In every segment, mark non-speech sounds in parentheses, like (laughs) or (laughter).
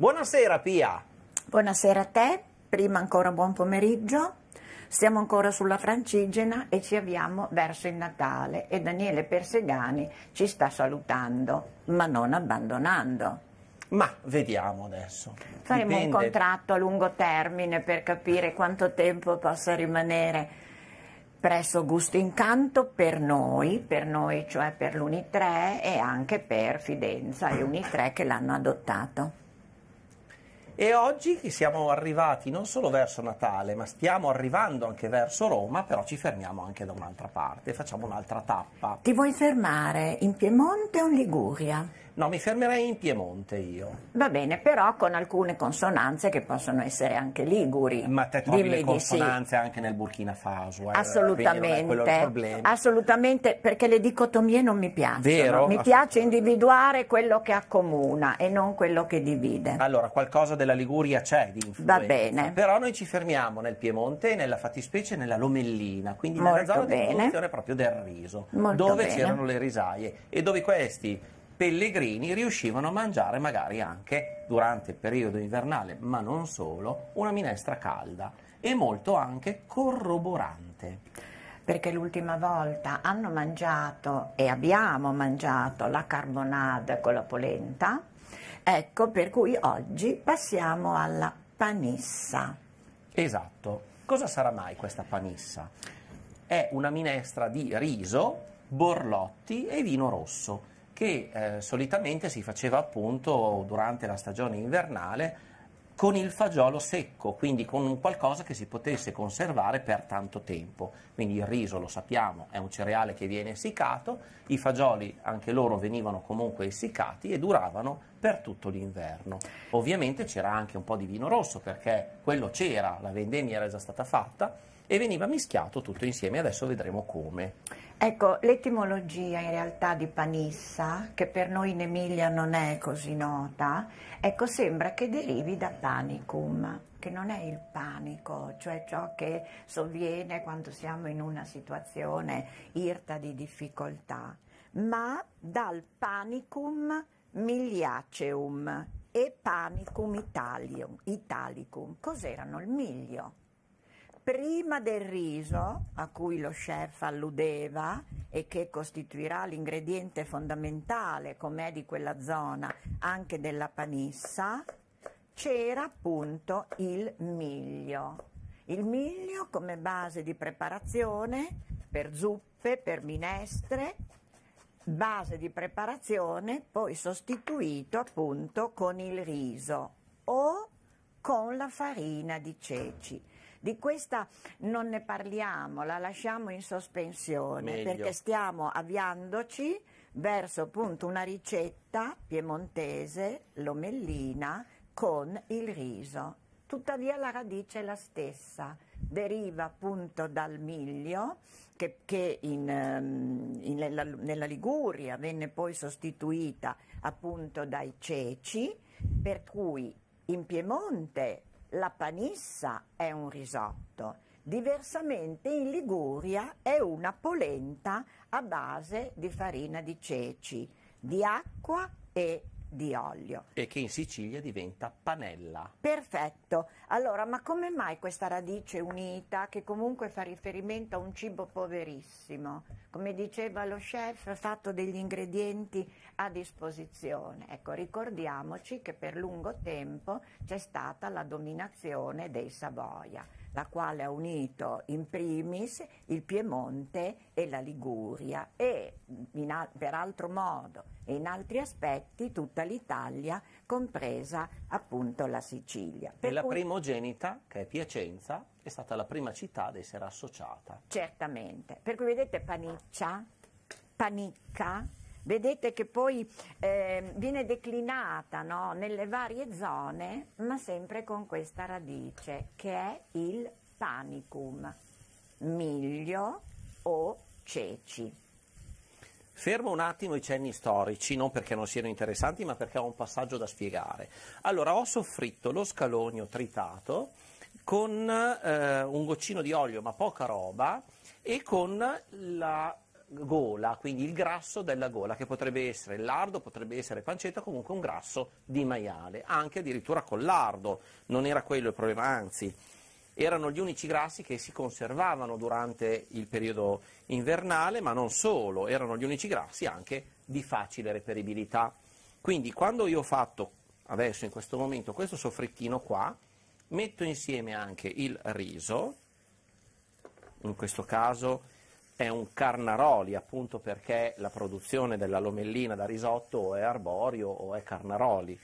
Buonasera Pia. Buonasera a te, prima ancora buon pomeriggio. Siamo ancora sulla Francigena e ci avviamo verso il Natale e Daniele Persegani ci sta salutando, ma non abbandonando. Ma vediamo adesso. Faremo Dipende. un contratto a lungo termine per capire quanto tempo possa rimanere presso Gusto Incanto per noi, per noi cioè per l'Uni3 e anche per Fidenza e Uni3 che l'hanno adottato. E oggi che siamo arrivati non solo verso Natale, ma stiamo arrivando anche verso Roma, però ci fermiamo anche da un'altra parte, facciamo un'altra tappa. Ti vuoi fermare in Piemonte o in Liguria? No, mi fermerei in Piemonte io. Va bene, però con alcune consonanze che possono essere anche liguri. Ma te trovi Dimmi le consonanze sì. anche nel Burkina Faso. Eh, assolutamente. Assolutamente, perché le dicotomie non mi piacciono. Vero? Mi piace individuare quello che accomuna e non quello che divide. Allora, qualcosa della della Liguria c'è di influenza. Va bene. Però noi ci fermiamo nel Piemonte, nella fattispecie nella Lomellina, quindi Molto nella zona bene. di produzione proprio del riso, Molto dove bene. c'erano le risaie e dove questi pellegrini riuscivano a mangiare magari anche durante il periodo invernale, ma non solo, una minestra calda e molto anche corroborante perché l'ultima volta hanno mangiato e abbiamo mangiato la carbonade con la polenta Ecco, per cui oggi passiamo alla panissa. Esatto. Cosa sarà mai questa panissa? È una minestra di riso, borlotti e vino rosso che eh, solitamente si faceva appunto durante la stagione invernale con il fagiolo secco, quindi con un qualcosa che si potesse conservare per tanto tempo. Quindi il riso, lo sappiamo, è un cereale che viene essiccato, i fagioli anche loro venivano comunque essiccati e duravano per tutto l'inverno. Ovviamente c'era anche un po' di vino rosso perché quello c'era, la vendemmia era già stata fatta e veniva mischiato tutto insieme, adesso vedremo come. Ecco, l'etimologia in realtà di panissa, che per noi in Emilia non è così nota, ecco, sembra che derivi da panicum, che non è il panico, cioè ciò che sovviene quando siamo in una situazione irta di difficoltà, ma dal panicum miliaceum e panicum italium, italicum. Cos'erano il miglio? prima del riso, a cui lo chef alludeva e che costituirà l'ingrediente fondamentale, com'è di quella zona, anche della panissa, c'era appunto il miglio. Il miglio come base di preparazione per zuppe, per minestre, base di preparazione poi sostituito appunto con il riso o con la farina di ceci di questa non ne parliamo, la lasciamo in sospensione Meglio. perché stiamo avviandoci verso appunto una ricetta piemontese, l'omellina, con il riso. Tuttavia la radice è la stessa, deriva appunto dal miglio che, che in, ehm, in, nella, nella Liguria venne poi sostituita appunto dai ceci, per cui in Piemonte la panissa è un risotto, diversamente in Liguria è una polenta a base di farina di ceci, di acqua e di olio. E che in Sicilia diventa panella. Perfetto. Allora, ma come mai questa radice unita, che comunque fa riferimento a un cibo poverissimo? Come diceva lo chef, fatto degli ingredienti a disposizione. Ecco, ricordiamoci che per lungo tempo c'è stata la dominazione dei Savoia, la quale ha unito in primis il Piemonte e la Liguria e in, per altro modo e in altri aspetti tutta l'Italia, compresa appunto la Sicilia. Per e la cui... primogenita, che è Piacenza, è stata la prima città ad essere associata. Certamente, per cui vedete Paniccia, Panicca, vedete che poi eh, viene declinata no? nelle varie zone, ma sempre con questa radice che è il panicum, miglio o ceci. Fermo un attimo i cenni storici, non perché non siano interessanti, ma perché ho un passaggio da spiegare. Allora, ho soffritto lo scalogno tritato con eh, un goccino di olio, ma poca roba, e con la gola, quindi il grasso della gola, che potrebbe essere lardo, potrebbe essere pancetta, comunque un grasso di maiale, anche addirittura con lardo, non era quello il problema, anzi erano gli unici grassi che si conservavano durante il periodo invernale, ma non solo, erano gli unici grassi anche di facile reperibilità. Quindi quando io ho fatto adesso in questo momento questo soffrittino qua, metto insieme anche il riso, in questo caso è un carnaroli appunto perché la produzione della lomellina da risotto è arborio o è carnaroli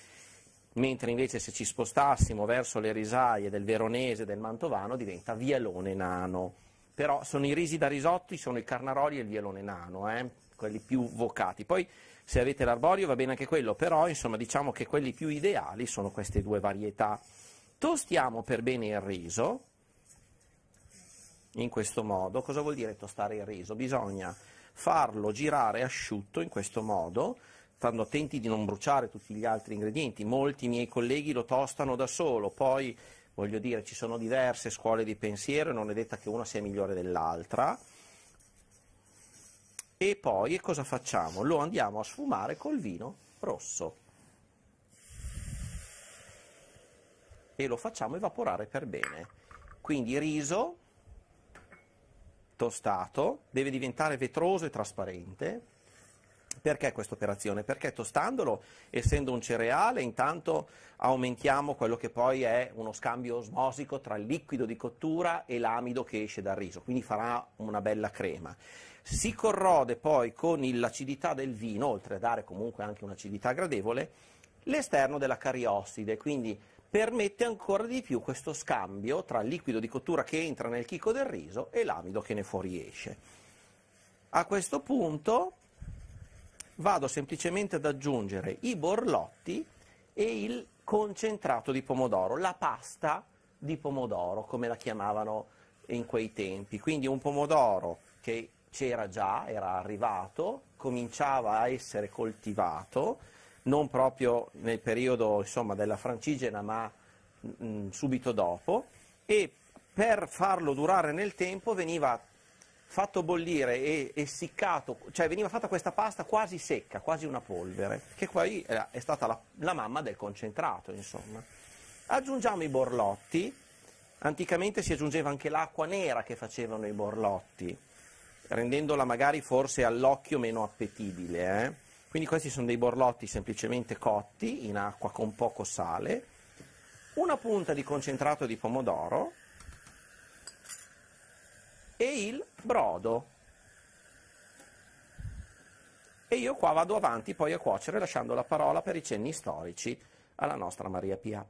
mentre invece se ci spostassimo verso le risaie del veronese e del mantovano diventa vialone nano. Però sono i risi da risotti, sono i carnaroli e il vialone nano, eh? quelli più vocati. Poi se avete l'arborio va bene anche quello, però insomma diciamo che quelli più ideali sono queste due varietà. Tostiamo per bene il riso, in questo modo. Cosa vuol dire tostare il riso? Bisogna farlo girare asciutto in questo modo, stando attenti di non bruciare tutti gli altri ingredienti. Molti miei colleghi lo tostano da solo, poi voglio dire ci sono diverse scuole di pensiero e non è detta che una sia migliore dell'altra. E poi cosa facciamo? Lo andiamo a sfumare col vino rosso. E lo facciamo evaporare per bene. Quindi riso tostato deve diventare vetroso e trasparente perché questa operazione? Perché tostandolo, essendo un cereale, intanto aumentiamo quello che poi è uno scambio osmosico tra il liquido di cottura e l'amido che esce dal riso, quindi farà una bella crema. Si corrode poi con l'acidità del vino, oltre a dare comunque anche un'acidità gradevole, l'esterno della cariosside, quindi permette ancora di più questo scambio tra il liquido di cottura che entra nel chicco del riso e l'amido che ne fuoriesce. A questo punto vado semplicemente ad aggiungere i borlotti e il concentrato di pomodoro, la pasta di pomodoro, come la chiamavano in quei tempi. Quindi un pomodoro che c'era già, era arrivato, cominciava a essere coltivato, non proprio nel periodo insomma, della francigena, ma mh, mm, mm, subito dopo, e per farlo durare nel tempo veniva fatto bollire e essiccato, cioè veniva fatta questa pasta quasi secca, quasi una polvere, che poi è stata la, la mamma del concentrato, insomma. Aggiungiamo i borlotti, anticamente si aggiungeva anche l'acqua nera che facevano i borlotti, rendendola magari forse all'occhio meno appetibile. Eh? Quindi questi sono dei borlotti semplicemente cotti in acqua con poco sale, una punta di concentrato di pomodoro e il brodo. E io qua vado avanti poi a cuocere lasciando la parola per i cenni storici alla nostra Maria Pia.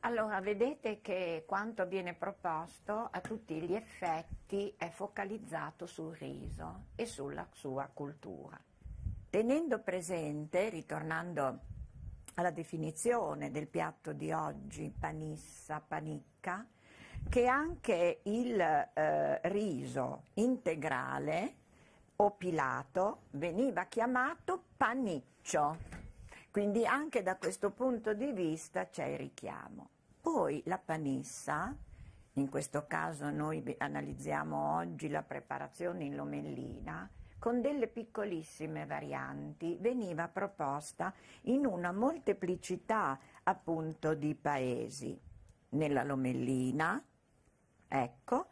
Allora, vedete che quanto viene proposto a tutti gli effetti è focalizzato sul riso e sulla sua cultura. Tenendo presente, ritornando alla definizione del piatto di oggi, panissa, panicca, che anche il eh, riso integrale o pilato veniva chiamato paniccio. Quindi anche da questo punto di vista c'è il richiamo. Poi la panissa, in questo caso noi analizziamo oggi la preparazione in lomellina, con delle piccolissime varianti veniva proposta in una molteplicità appunto di paesi. Nella lomellina, ecco,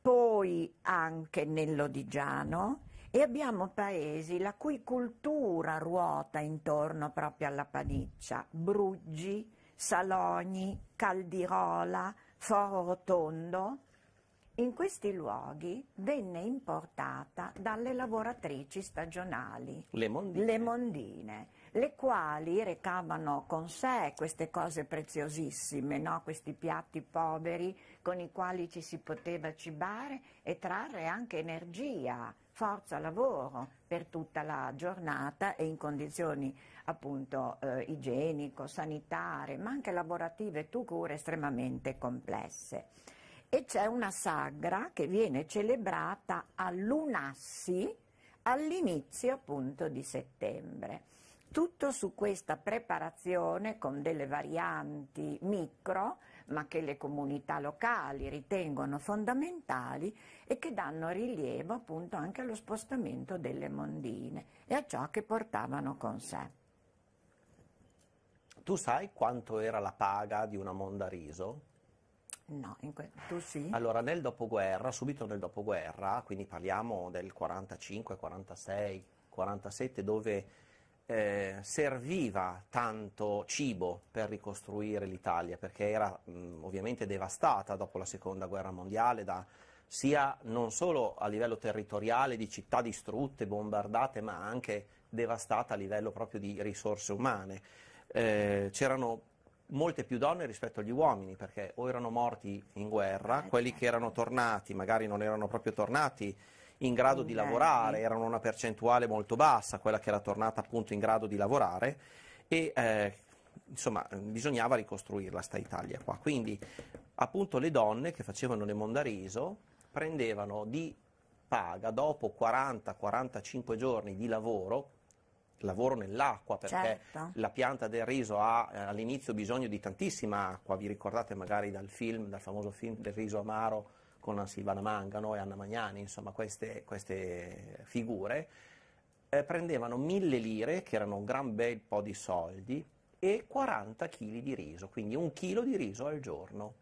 poi anche nell'Odigiano e abbiamo paesi la cui cultura ruota intorno proprio alla paniccia, Bruggi, Salogni, Caldirola, Foro Rotondo. In questi luoghi venne importata dalle lavoratrici stagionali le mondine. Le mondine le quali recavano con sé queste cose preziosissime, no? questi piatti poveri con i quali ci si poteva cibare e trarre anche energia, forza lavoro per tutta la giornata e in condizioni appunto eh, igienico, sanitarie, ma anche lavorative tu cure estremamente complesse. E c'è una sagra che viene celebrata a Lunassi all'inizio appunto di settembre tutto su questa preparazione con delle varianti micro, ma che le comunità locali ritengono fondamentali e che danno rilievo appunto anche allo spostamento delle mondine e a ciò che portavano con sé. Tu sai quanto era la paga di una monda riso? No, que- tu sì. Allora, nel dopoguerra, subito nel dopoguerra, quindi parliamo del 45, 46, 47, dove eh, serviva tanto cibo per ricostruire l'Italia, perché era mh, mm, ovviamente devastata dopo la seconda guerra mondiale, da, sia non solo a livello territoriale di città distrutte, bombardate, ma anche devastata a livello proprio di risorse umane. Eh, c'erano molte più donne rispetto agli uomini, perché o erano morti in guerra, eh, quelli che certo. erano tornati magari non erano proprio tornati in grado di lavorare, erano una percentuale molto bassa, quella che era tornata appunto in grado di lavorare e eh, insomma bisognava ricostruirla sta Italia qua. Quindi appunto le donne che facevano le mondariso prendevano di paga dopo 40-45 giorni di lavoro lavoro nell'acqua perché certo. la pianta del riso ha eh, all'inizio bisogno di tantissima acqua, vi ricordate magari dal film, dal famoso film del riso amaro con Silvana Mangano e Anna Magnani, insomma queste, queste figure, eh, prendevano mille lire, che erano un gran bel po' di soldi, e 40 kg di riso, quindi un chilo di riso al giorno.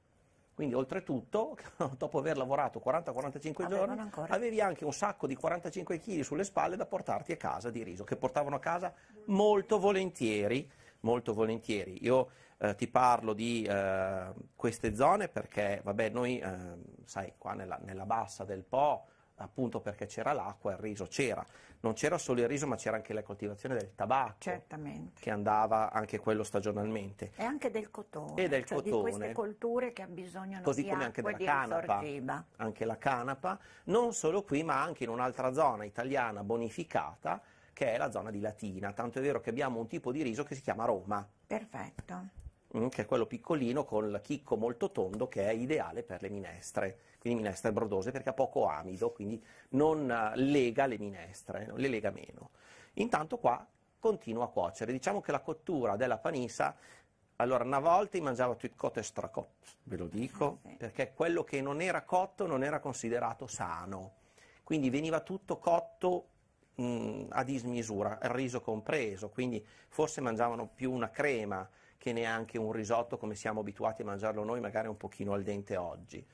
Quindi oltretutto, (laughs) dopo aver lavorato 40-45 giorni, ancora. avevi anche un sacco di 45 kg sulle spalle da portarti a casa di riso, che portavano a casa molto volentieri, molto volentieri. Io eh, ti parlo di eh, queste zone perché, vabbè, noi, eh, sai, qua nella, nella, bassa del Po, appunto perché c'era l'acqua, il riso c'era. Non c'era solo il riso, ma c'era anche la coltivazione del tabacco, Certamente. che andava anche quello stagionalmente. E anche del cotone. E del cioè cotone. Di queste colture che abbisognano Così di come anche della canapa. Risorgiva. Anche la canapa, non solo qui, ma anche in un'altra zona italiana bonificata, che è la zona di Latina. Tanto è vero che abbiamo un tipo di riso che si chiama Roma. Perfetto che è quello piccolino con il chicco molto tondo che è ideale per le minestre, quindi minestre brodose perché ha poco amido, quindi non eh, lega le minestre, le lega meno. Intanto qua continua a cuocere, diciamo che la cottura della panisa, allora, una volta mangiava tutto cotto e stracotto, ve lo dico, ah, perché quello che non era cotto non era considerato sano. Quindi veniva tutto cotto mh, mm, a dismisura, il riso compreso, quindi forse mangiavano più una crema che neanche un risotto come siamo abituati a mangiarlo noi, magari un pochino al dente oggi.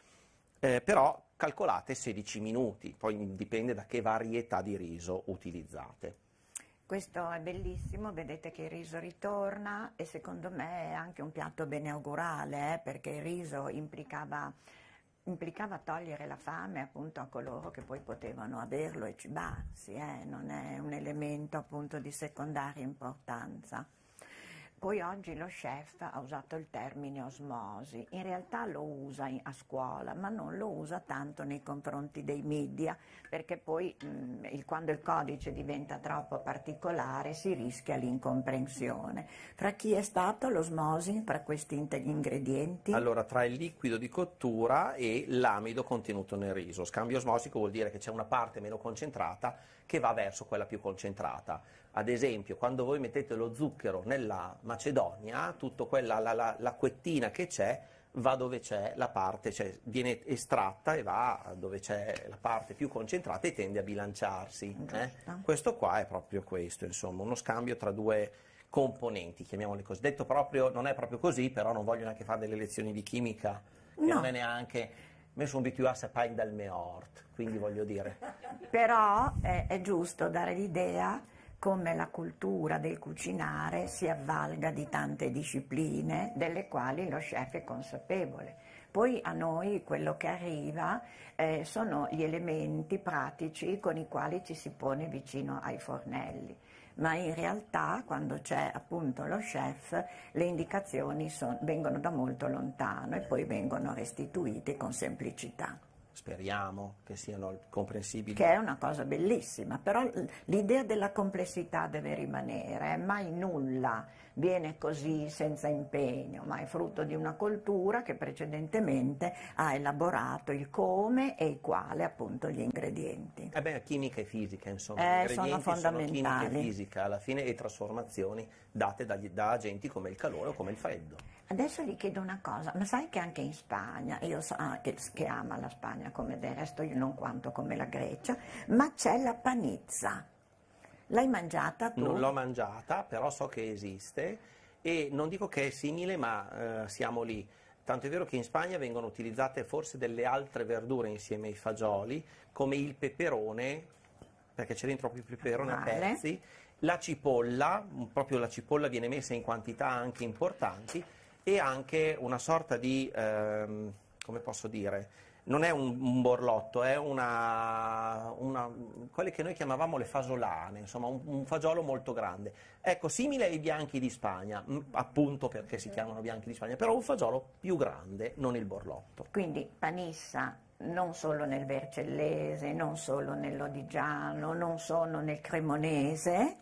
Eh, però calcolate 16 minuti, poi dipende da che varietà di riso utilizzate. Questo è bellissimo, vedete che il riso ritorna e secondo me è anche un piatto beneaugurale eh, perché il riso implicava, implicava, togliere la fame appunto a coloro che poi potevano averlo e cibarsi, eh, non è un elemento appunto di secondaria importanza. Poi oggi lo chef ha usato il termine osmosi, in realtà lo usa a scuola, ma non lo usa tanto nei confronti dei media, perché poi mh, mm, il, quando il codice diventa troppo particolare si rischia l'incomprensione. Fra chi è stato l'osmosi, fra questi ingredienti? Allora, tra il liquido di cottura e l'amido contenuto nel riso. Scambio osmosico vuol dire che c'è una parte meno concentrata che va verso quella più concentrata. Ad esempio, quando voi mettete lo zucchero nella macedonia, tutta quella la, la, l'acquettina che c'è va dove c'è la parte, cioè viene estratta e va dove c'è la parte più concentrata e tende a bilanciarsi. Eh? Questo qua è proprio questo, insomma, uno scambio tra due componenti, chiamiamole così. Detto proprio, non è proprio così, però non voglio neanche fare delle lezioni di chimica, no. non è neanche me sono abituata a pain dal meort, quindi voglio dire. Però è, è giusto dare l'idea come la cultura del cucinare si avvalga di tante discipline delle quali lo chef è consapevole poi a noi quello che arriva eh, sono gli elementi pratici con i quali ci si pone vicino ai fornelli, ma in realtà quando c'è appunto lo chef le indicazioni son, vengono da molto lontano e poi vengono restituite con semplicità speriamo che siano comprensibili. Che è una cosa bellissima, però l'idea della complessità deve rimanere, mai nulla viene così senza impegno, ma è frutto di una cultura che precedentemente ha elaborato il come e il quale appunto gli ingredienti. Eh beh, chimica e fisica, insomma, eh, gli ingredienti sono, sono chimica e fisica alla fine e trasformazioni date dagli, da agenti come il calore o come il freddo. Adesso gli chiedo una cosa, ma sai che anche in Spagna, io so ah, che, che ama la Spagna come del resto, io non quanto come la Grecia, ma c'è la panizza. L'hai mangiata tu? Non l'ho mangiata, però so che esiste e non dico che è simile, ma eh, siamo lì. Tanto è vero che in Spagna vengono utilizzate forse delle altre verdure insieme ai fagioli, come il peperone, perché c'è dentro proprio il peperone vale. a pezzi, la cipolla, proprio la cipolla viene messa in quantità anche importanti, e anche una sorta di, ehm, come posso dire, non è un, un borlotto, è una, una, quelle che noi chiamavamo le fasolane, insomma un, un, fagiolo molto grande. Ecco, simile ai bianchi di Spagna, appunto perché si chiamano bianchi di Spagna, però un fagiolo più grande, non il borlotto. Quindi panissa non solo nel Vercellese, non solo nell'Odigiano, non solo nel Cremonese,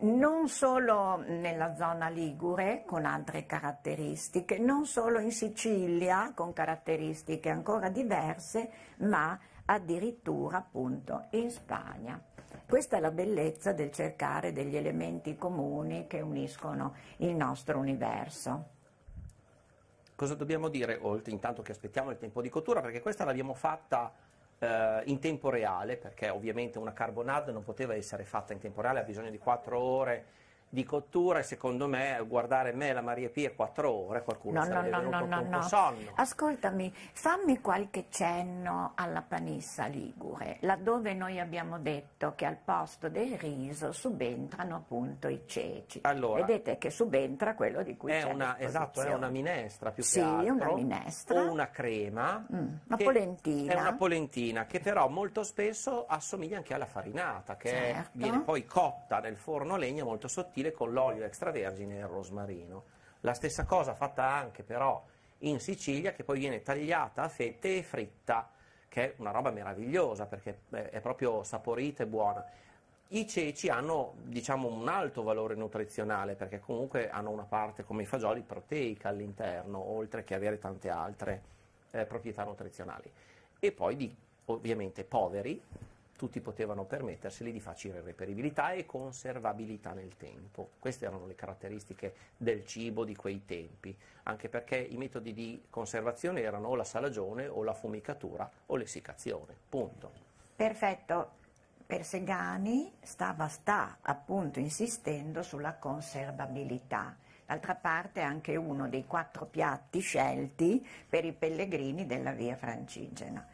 non solo nella zona Ligure con altre caratteristiche, non solo in Sicilia con caratteristiche ancora diverse, ma addirittura appunto in Spagna. Questa è la bellezza del cercare degli elementi comuni che uniscono il nostro universo. Cosa dobbiamo dire oltre intanto che aspettiamo il tempo di cottura? Perché questa l'abbiamo fatta eh, in tempo reale, perché ovviamente una carbonade non poteva essere fatta in tempo reale, ha bisogno di 4 ore di cottura e secondo me guardare me e la Maria Pia quattro ore qualcuno no, sarebbe no, no, no, no, no. sonno. Ascoltami, fammi qualche cenno alla panissa ligure, laddove noi abbiamo detto che al posto del riso subentrano appunto i ceci. Allora, Vedete che subentra quello di cui è c'è una, Esatto, è una minestra più sì, che altro. una minestra. una crema. Mm, una polentina. È una polentina che però molto spesso assomiglia anche alla farinata, che certo. viene poi cotta nel forno legno molto sottile sottile con l'olio extravergine e il rosmarino. La stessa cosa fatta anche però in Sicilia che poi viene tagliata a fette e fritta, che è una roba meravigliosa perché è proprio saporita e buona. I ceci hanno diciamo, un alto valore nutrizionale perché comunque hanno una parte come i fagioli proteica all'interno, oltre che avere tante altre eh, proprietà nutrizionali. E poi di, ovviamente poveri tutti potevano permetterseli di facile reperibilità e conservabilità nel tempo. Queste erano le caratteristiche del cibo di quei tempi, anche perché i metodi di conservazione erano o la salagione o la fumicatura o l'essiccazione. Punto. Perfetto. Persegani stava, sta appunto insistendo sulla conservabilità. D'altra parte è anche uno dei quattro piatti scelti per i pellegrini della via francigena.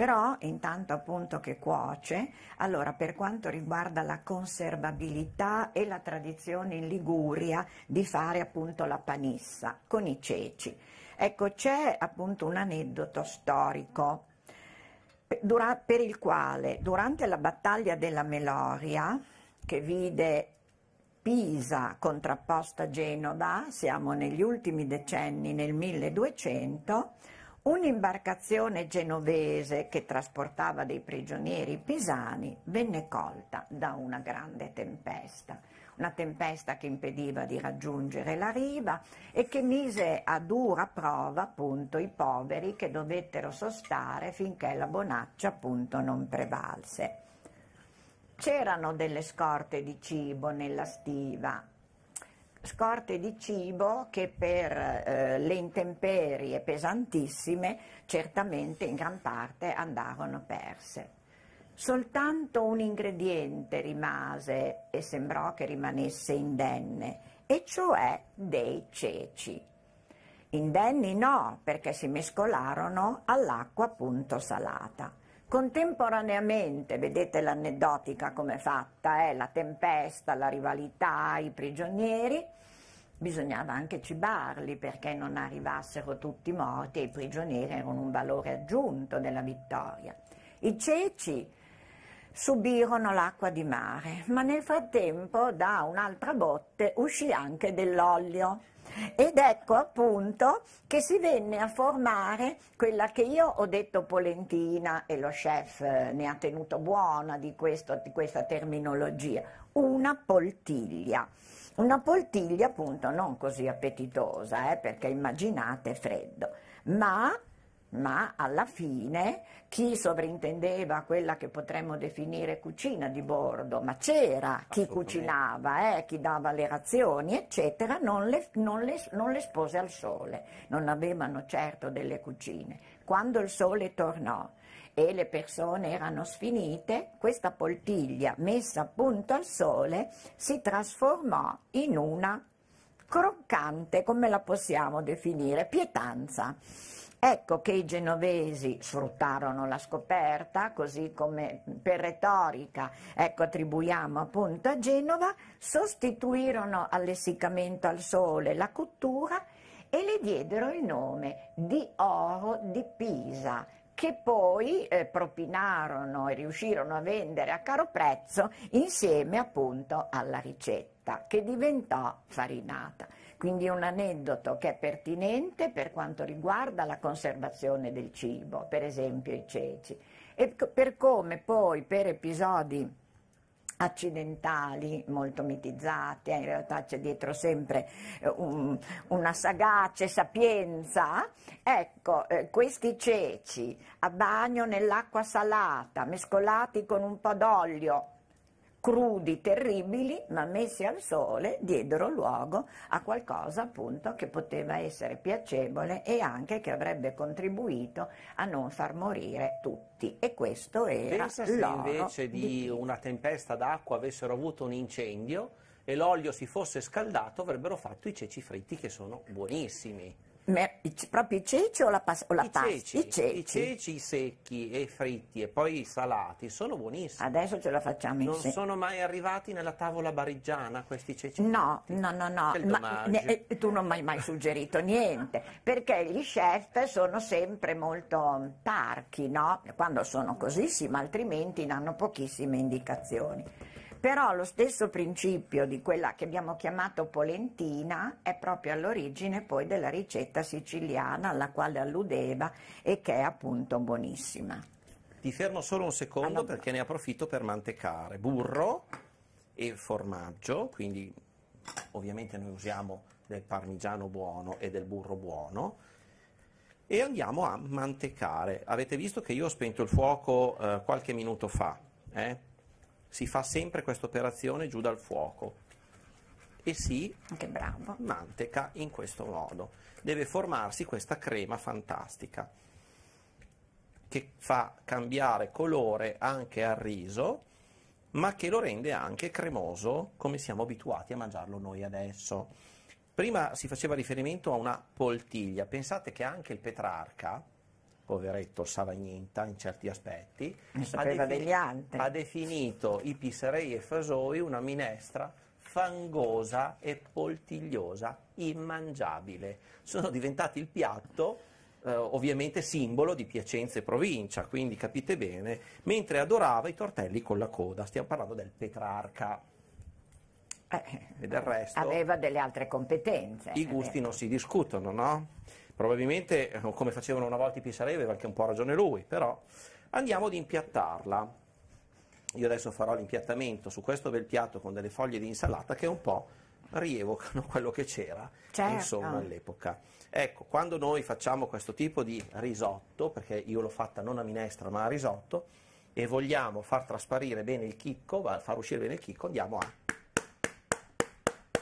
Però intanto appunto che cuoce, allora per quanto riguarda la conservabilità e la tradizione in Liguria di fare appunto la panissa con i ceci. Ecco, c'è appunto un aneddoto storico dura, per il quale durante la battaglia della Meloria, che vide Pisa contrapposta a Genova, siamo negli ultimi decenni, nel 1200, Un'imbarcazione genovese che trasportava dei prigionieri pisani venne colta da una grande tempesta, una tempesta che impediva di raggiungere la riva e che mise a dura prova appunto i poveri che dovettero sostare finché la bonaccia appunto non prevalse. C'erano delle scorte di cibo nella stiva, scorte di cibo che per eh, le intemperie pesantissime certamente in gran parte andarono perse. Soltanto un ingrediente rimase e sembrò che rimanesse indenne, e cioè dei ceci. Indenni no, perché si mescolarono all'acqua appunto salata. Contemporaneamente, vedete l'aneddotica come è fatta, eh, la tempesta, la rivalità, i prigionieri, bisognava anche cibarli perché non arrivassero tutti morti e i prigionieri erano un valore aggiunto della vittoria. I ceci subirono l'acqua di mare, ma nel frattempo da un'altra botte uscì anche dell'olio. Ed ecco appunto che si venne a formare quella che io ho detto Polentina e lo chef eh, ne ha tenuto buona di, questo, di questa terminologia, una poltiglia. Una poltiglia appunto non così appetitosa, eh, perché immaginate freddo, ma ma alla fine chi sovrintendeva quella che potremmo definire cucina di bordo, ma c'era chi cucinava, eh, chi dava le razioni, eccetera, non le, non, le, non le espose al sole, non avevano certo delle cucine. Quando il sole tornò e le persone erano sfinite, questa poltiglia messa appunto al sole si trasformò in una croccante, come la possiamo definire, pietanza. Ecco che i genovesi sfruttarono la scoperta, così come per retorica, ecco attribuiamo appunto a Genova, sostituirono all'essiccamento al sole la cottura e le diedero il nome di oro di Pisa, che poi eh, propinarono e riuscirono a vendere a caro prezzo insieme appunto alla ricetta, che diventò farinata. Quindi un aneddoto che è pertinente per quanto riguarda la conservazione del cibo, per esempio i ceci, e per come poi per episodi accidentali, molto mitizzati, eh, in realtà c'è dietro sempre eh, un, una sagace sapienza. Ecco, eh, questi ceci a bagno nell'acqua salata, mescolati con un po' d'olio, crudi, terribili, ma messi al sole diedero luogo a qualcosa appunto che poteva essere piacevole e anche che avrebbe contribuito a non far morire tutti. E questo era Pensa se invece di, di una tempesta d'acqua avessero avuto un incendio e l'olio si fosse scaldato avrebbero fatto i ceci fritti che sono buonissimi proprio i ceci o la, pas- o la I, ceci, I ceci, I ceci secchi e fritti e poi salati sono buonissimi. Adesso ce la facciamo insieme. Non se- sono mai arrivati nella tavola barigiana questi ceci? No, fritti. no, no, no. Ma, ne- eh, tu non mi hai mai suggerito niente, perché gli chef sono sempre molto parchi, no? Quando sono così sì, ma altrimenti ne hanno pochissime indicazioni. Però lo stesso principio di quella che abbiamo chiamato polentina è proprio all'origine poi della ricetta siciliana alla quale alludeva e che è appunto buonissima. Ti fermo solo un secondo allora. perché ne approfitto per mantecare burro e formaggio, quindi ovviamente noi usiamo del parmigiano buono e del burro buono e andiamo a mantecare. Avete visto che io ho spento il fuoco eh, qualche minuto fa, eh? si fa sempre questa operazione giù dal fuoco e si manteca in questo modo. Deve formarsi questa crema fantastica che fa cambiare colore anche al riso, ma che lo rende anche cremoso come siamo abituati a mangiarlo noi adesso. Prima si faceva riferimento a una poltiglia, pensate che anche il Petrarca, poveretto Savagninta in certi aspetti, ha, defin- ha definito i Pisarei e Fasoi una minestra fangosa e poltigliosa, immangiabile. Sono diventati il piatto eh, ovviamente simbolo di Piacenza e provincia, quindi capite bene, mentre adorava i tortelli con la coda, stiamo parlando del Petrarca. Eh, e del resto aveva delle altre competenze. I gusti eh. non si discutono, no? Probabilmente, eh, come facevano una volta i Pisarelli, aveva anche un po' ragione lui, però andiamo ad impiattarla. Io adesso farò l'impiattamento su questo bel piatto con delle foglie di insalata che un po' rievocano quello che c'era certo. insomma all'epoca. Ecco, quando noi facciamo questo tipo di risotto, perché io l'ho fatta non a minestra ma a risotto, e vogliamo far trasparire bene il chicco, far uscire bene il chicco, andiamo a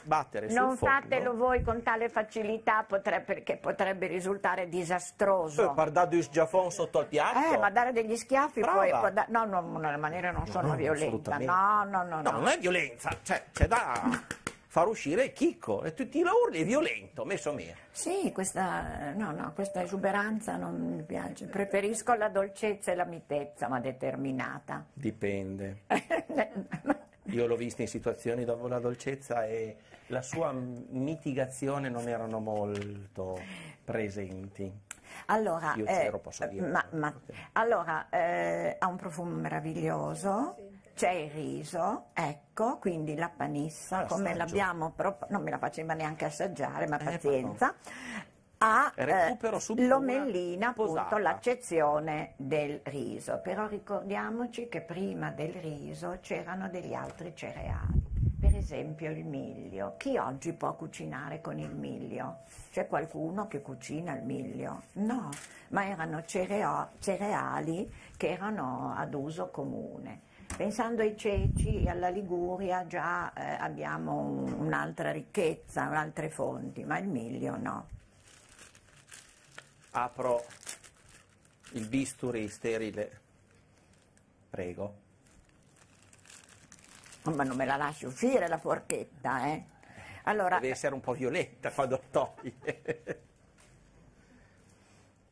battere non fondo. Non fatelo voi con tale facilità potre, perché potrebbe risultare disastroso. Poi eh, guardare il Giafon sotto al piatto. Eh, ma dare degli schiaffi Brava. poi... Può no, no, no, una maniera non sono no, violenta. No, no, no, no. No, non è violenza, cioè, c'è da... (laughs) far uscire il chicco e tutti la urli, è violento, messo mia. Sì, questa, no, no, questa esuberanza non mi piace, preferisco la dolcezza e la mitezza, ma determinata. Dipende. (laughs) (laughs) Io l'ho vista in situazioni dove la dolcezza e la sua mitigazione non erano molto presenti. Allora, Io eh, zero eh, posso dire. Ma, ma, allora, eh, ha un profumo meraviglioso, c'è il riso, ecco, quindi la panissa, ah, come l'abbiamo proposta, non me la faceva neanche assaggiare, ma eh, pazienza, a eh, l'omellina, appunto l'accezione del riso. Però ricordiamoci che prima del riso c'erano degli altri cereali, per esempio il miglio. Chi oggi può cucinare con il miglio? C'è qualcuno che cucina il miglio? No, ma erano cereo- cereali che erano ad uso comune. Pensando ai ceci e alla Liguria già eh, abbiamo un, un'altra ricchezza, altre fonti, ma il miglio no apro il bisturi sterile, prego. ma non me la lasci uscire la forchetta, eh? Allora... Deve essere un po' violetta quando toglie.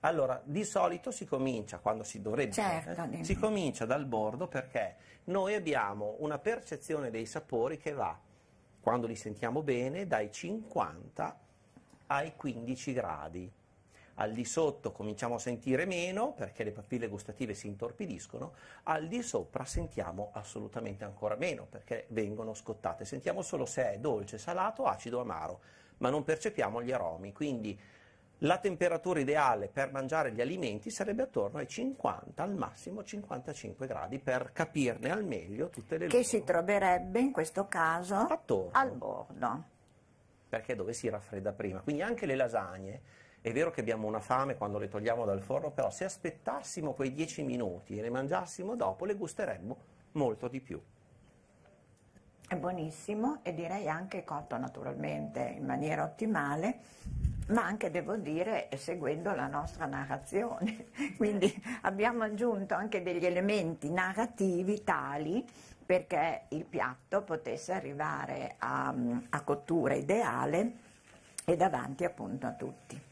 Allora, di solito si comincia, quando si dovrebbe, eh, certo, eh, si comincia dal bordo perché noi abbiamo una percezione dei sapori che va, quando li sentiamo bene, dai 50 ai 15 gradi al di sotto cominciamo a sentire meno perché le papille gustative si intorpidiscono, al di sopra sentiamo assolutamente ancora meno perché vengono scottate, sentiamo solo se è dolce, salato, acido, amaro, ma non percepiamo gli aromi, quindi la temperatura ideale per mangiare gli alimenti sarebbe attorno ai 50, al massimo 55 gradi, per capirne al meglio tutte le luci. Che si troverebbe in questo caso attorno. al bordo. Perché dove si raffredda prima. Quindi anche le lasagne è vero che abbiamo una fame quando le togliamo dal forno, però se aspettassimo quei 10 minuti e le mangiassimo dopo, le gusteremmo molto di più. È buonissimo e direi anche cotto naturalmente in maniera ottimale, ma anche devo dire seguendo la nostra narrazione. (laughs) Quindi abbiamo aggiunto anche degli elementi narrativi tali perché il piatto potesse arrivare a, a cottura ideale e davanti appunto a tutti.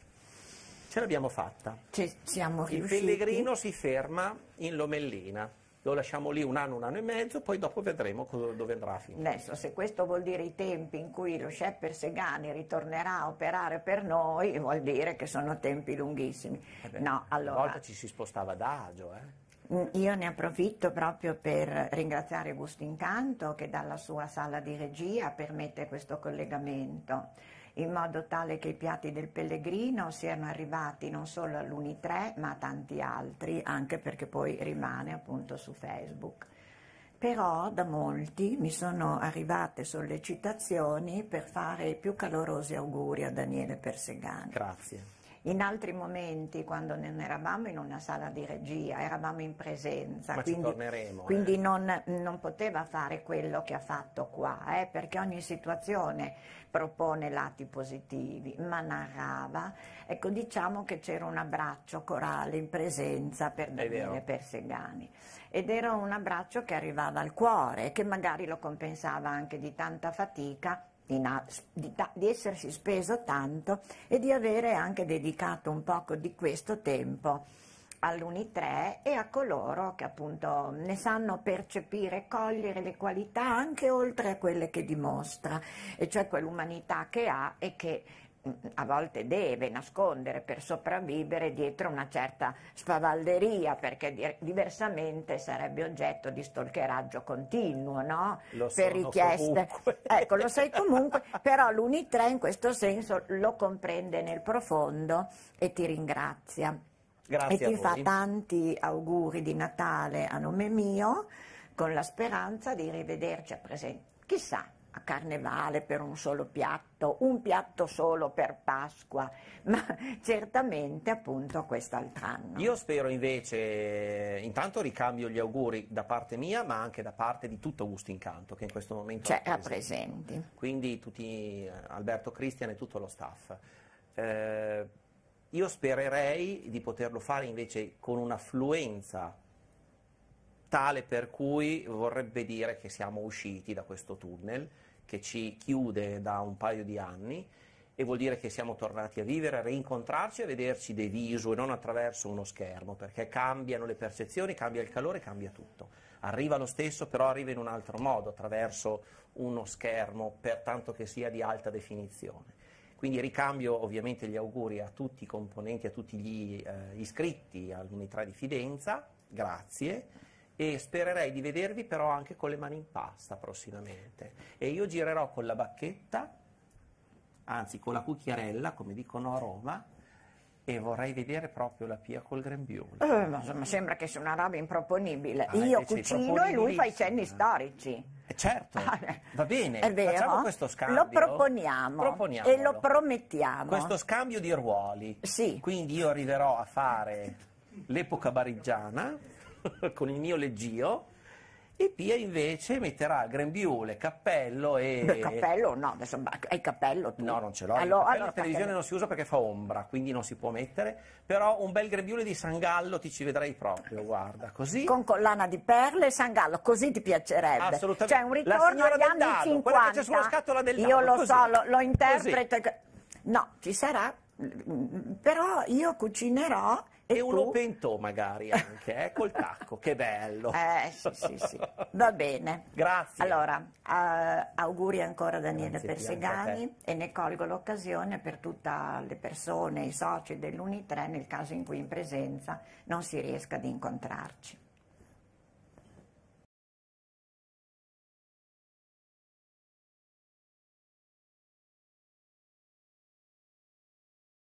Ce l'abbiamo fatta. Ci siamo riusciti. Il pellegrino si ferma in Lomellina. Lo lasciamo lì un anno, un anno e mezzo, poi dopo vedremo dove andrà a finire. Adesso, se questo vuol dire i tempi in cui lo Shepper Segani ritornerà a operare per noi, vuol dire che sono tempi lunghissimi. Vabbè, eh no, allora... Una volta ci si spostava ad agio, eh? Mm, io ne approfitto proprio per ringraziare Gusto Incanto che dalla sua sala di regia permette questo collegamento in modo tale che i piatti del pellegrino siano arrivati non solo all'Uni3 ma a tanti altri, anche perché poi rimane appunto su Facebook. Però da molti mi sono arrivate sollecitazioni per fare i più calorosi auguri a Daniele Persegani. Grazie. In altri momenti, quando non eravamo in una sala di regia, eravamo in presenza, Ma quindi, eh. quindi eh. non, non, poteva fare quello che ha fatto qua, eh, perché ogni situazione propone lati positivi, ma narrava, ecco diciamo che c'era un abbraccio corale in presenza per per Segani ed era un abbraccio che arrivava al cuore, che magari lo compensava anche di tanta fatica di, di, di, essersi speso tanto e di avere anche dedicato un poco di questo tempo all'Uni3 e a coloro che appunto ne sanno percepire, cogliere le qualità anche oltre a quelle che dimostra, e cioè quell'umanità che ha e che a volte deve nascondere per sopravvivere dietro una certa spavalderia, perché diversamente sarebbe oggetto di stalkeraggio continuo, no? Lo per richieste. Comunque. (laughs) Ecco, lo sai (laughs) comunque, però l'Uni3 in questo senso lo comprende nel profondo e ti ringrazia. Grazie e ti fa tanti auguri di Natale a nome mio, con la speranza di rivederci a presente. Chissà, a carnevale per un solo piatto, un piatto solo per Pasqua, (laughs) ma certamente appunto a quest'altro anno. Io spero invece, intanto ricambio gli auguri da parte mia, ma anche da parte di tutto Augusto Incanto, che in questo momento C'è, cioè, è presente. presente. Quindi tutti, Alberto Cristian e tutto lo staff. Eh, io spererei di poterlo fare invece con un'affluenza tale per cui vorrebbe dire che siamo usciti da questo tunnel che ci chiude da un paio di anni e vuol dire che siamo tornati a vivere, a rincontrarci, a vederci dei viso e non attraverso uno schermo, perché cambiano le percezioni, cambia il calore, cambia tutto. Arriva lo stesso, però arriva in un altro modo, attraverso uno schermo, per tanto che sia di alta definizione. Quindi ricambio ovviamente gli auguri a tutti i componenti, a tutti gli eh, iscritti all'Unità di Fidenza, grazie e spererei di vedervi però anche con le mani in pasta prossimamente. E io girerò con la bacchetta, anzi con la cucchiarella, come dicono a Roma, e vorrei vedere proprio la pia col grembiule. Eh, ma insomma, sembra che sia una roba improponibile. Ah, Io eh, cucino e lui fa i cenni storici. Eh, certo, ah, eh. va bene, è vero. facciamo questo scambio. Lo proponiamo e lo promettiamo. Questo scambio di ruoli. Sì. Quindi io arriverò a fare l'epoca barigiana (laughs) con il mio leggio. E Pia invece metterà grembiule, cappello e... Il cappello no, adesso il cappello tu. No, non ce l'ho. Allora, allora, la televisione non si usa perché fa ombra, quindi non si può mettere. Però un bel grembiule di Sangallo ti ci vedrei proprio, guarda, così. Con collana di perle e Sangallo, così ti piacerebbe. Assolutamente. Cioè un ritorno agli anni dado, 50. c'è sulla scatola del dado, Io lo così. so, lo, lo interpreto. Così. No, ci sarà. Mm, però io cucinerò e, e un opentò magari anche, eh, col tacco, che bello. (laughs) Eh, sì, sì, sì. Va bene. Grazie. Allora, uh, auguri ancora a Daniele Grazie Persegani e ne colgo l'occasione per tutte le persone, i soci dell'Unitre, nel caso in cui in presenza non si riesca ad incontrarci.